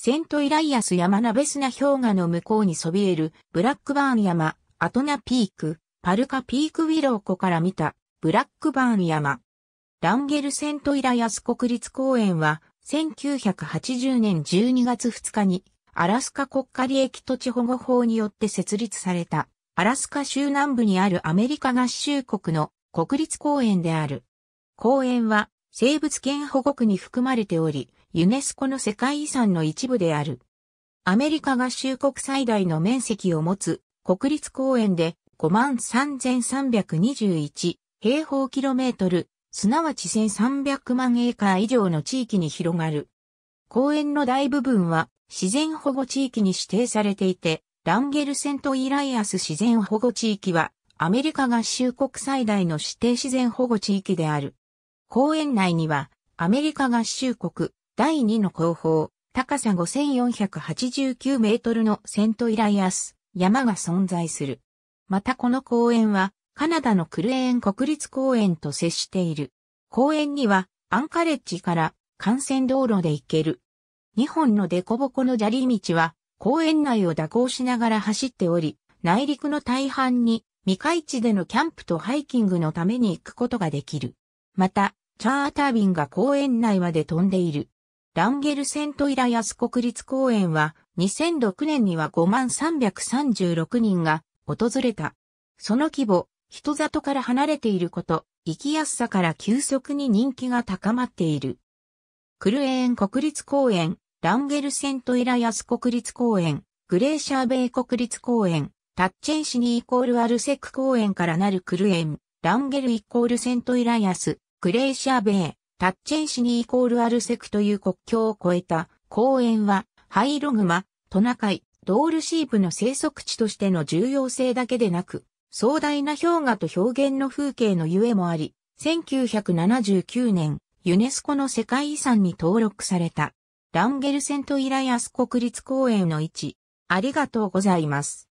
セントイライアス山スナ氷河の向こうにそびえるブラックバーン山、アトナピーク、パルカピークウィロー湖から見たブラックバーン山。ランゲルセントイライアス国立公園は1980年12月2日にアラスカ国家利益土地保護法によって設立されたアラスカ州南部にあるアメリカ合衆国の国立公園である。公園は生物圏保護区に含まれており、ユネスコの世界遺産の一部である。アメリカ合衆国最大の面積を持つ国立公園で53,321平方キロメートル、すなわち1300万エーカー以上の地域に広がる。公園の大部分は自然保護地域に指定されていて、ランゲルセントイライアス自然保護地域はアメリカ合衆国最大の指定自然保護地域である。公園内には、アメリカ合衆国第2の後方、高さ5489メートルのセントイライアス山が存在する。またこの公園は、カナダのクルエーン国立公園と接している。公園には、アンカレッジから幹線道路で行ける。2本のデコボコの砂利道は、公園内を蛇行しながら走っており、内陸の大半に未開地でのキャンプとハイキングのために行くことができる。また、チャータービンが公園内まで飛んでいる。ランゲルセントイラヤス国立公園は2006年には5336人が訪れた。その規模、人里から離れていること、行きやすさから急速に人気が高まっている。クルエーン国立公園、ランゲルセントイラヤス国立公園、グレーシャーベイ国立公園、タッチェンシニイコールアルセック公園からなるクルエン、ランゲルイコールセントイラヤス、グレーシア米、タッチェンシニイコールアルセクという国境を越えた公園は、ハイログマ、トナカイ、ドールシープの生息地としての重要性だけでなく、壮大な氷河と表現の風景のゆえもあり、1979年、ユネスコの世界遺産に登録された、ランゲルセントイラヤス国立公園の位置。ありがとうございます。